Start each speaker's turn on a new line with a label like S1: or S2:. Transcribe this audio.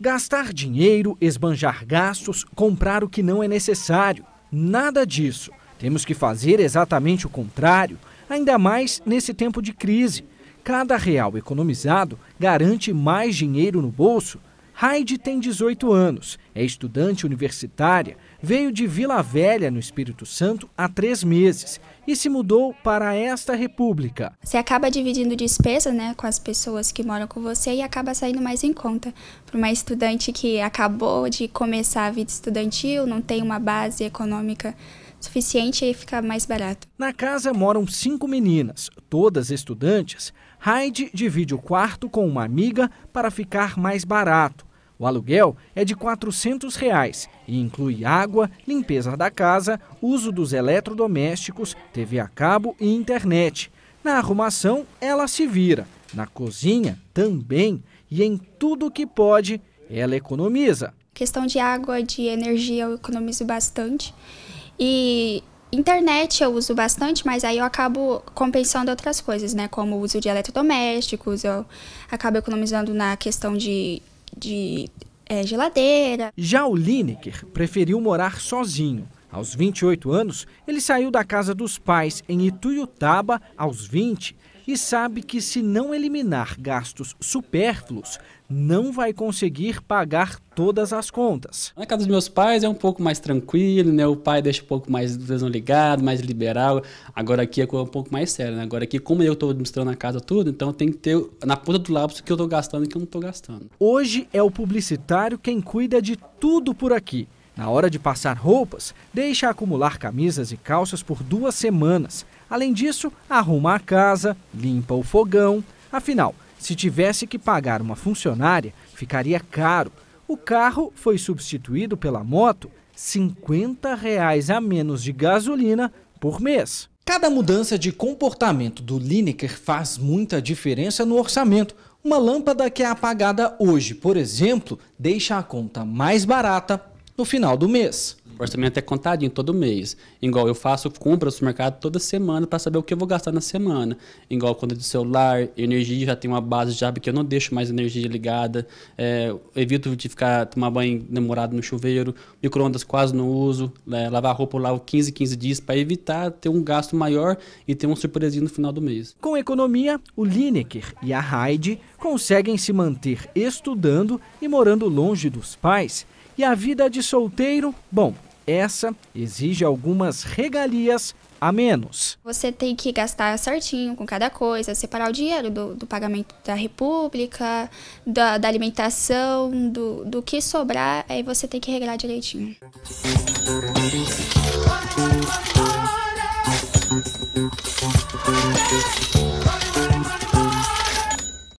S1: Gastar dinheiro, esbanjar gastos, comprar o que não é necessário. Nada disso. Temos que fazer exatamente o contrário, ainda mais nesse tempo de crise. Cada real economizado garante mais dinheiro no bolso Heidi tem 18 anos, é estudante universitária, veio de Vila Velha, no Espírito Santo, há três meses e se mudou para esta república.
S2: Você acaba dividindo despesas né, com as pessoas que moram com você e acaba saindo mais em conta. Para uma estudante que acabou de começar a vida estudantil, não tem uma base econômica suficiente e fica mais barato.
S1: Na casa moram cinco meninas, todas estudantes. Heidi divide o quarto com uma amiga para ficar mais barato. O aluguel é de R$ 400 reais e inclui água, limpeza da casa, uso dos eletrodomésticos, TV a cabo e internet. Na arrumação, ela se vira. Na cozinha, também. E em tudo que pode, ela economiza.
S2: Questão de água, de energia, eu economizo bastante. E internet eu uso bastante, mas aí eu acabo compensando outras coisas, né? Como o uso de eletrodomésticos, eu acabo economizando na questão de, de é, geladeira.
S1: Já o Lineker preferiu morar sozinho. Aos 28 anos, ele saiu da casa dos pais em Ituiutaba. Aos 20, e sabe que, se não eliminar gastos supérfluos, não vai conseguir pagar
S3: todas as contas. Na casa dos meus pais é um pouco mais tranquilo, né? O pai deixa um pouco mais desligado, mais liberal. Agora aqui é um pouco mais sério, né? Agora aqui, como eu estou administrando a casa tudo, então tem que ter na ponta do lápis o que eu estou gastando e o que eu não estou gastando. Hoje é o publicitário
S1: quem cuida de tudo por aqui. Na hora de passar roupas, deixa acumular camisas e calças por duas semanas. Além disso, arruma a casa, limpa o fogão. Afinal, se tivesse que pagar uma funcionária, ficaria caro. O carro foi substituído pela moto, R$ 50 reais a menos de gasolina por mês. Cada mudança de comportamento do Lineker faz muita diferença no orçamento. Uma lâmpada que é apagada hoje, por exemplo, deixa
S3: a conta mais barata no final do mês. O orçamento é contadinho todo mês. Igual eu faço compra no supermercado toda semana para saber o que eu vou gastar na semana. Igual conta é de celular, energia, já tem uma base já, porque eu não deixo mais energia ligada. É, evito de ficar tomar banho demorado no chuveiro. Micro-ondas quase não uso. É, lavar roupa lá 15, 15 dias para evitar ter um gasto maior e ter um surpresinho no final do mês.
S1: Com economia, o Lineker e a Heidi conseguem se manter estudando e morando longe dos pais e a vida de solteiro? Bom, essa exige algumas regalias a menos.
S2: Você tem que gastar certinho com cada coisa, separar o dinheiro do, do pagamento da república, da, da alimentação, do, do, que sobrar, aí você tem que regrar direitinho.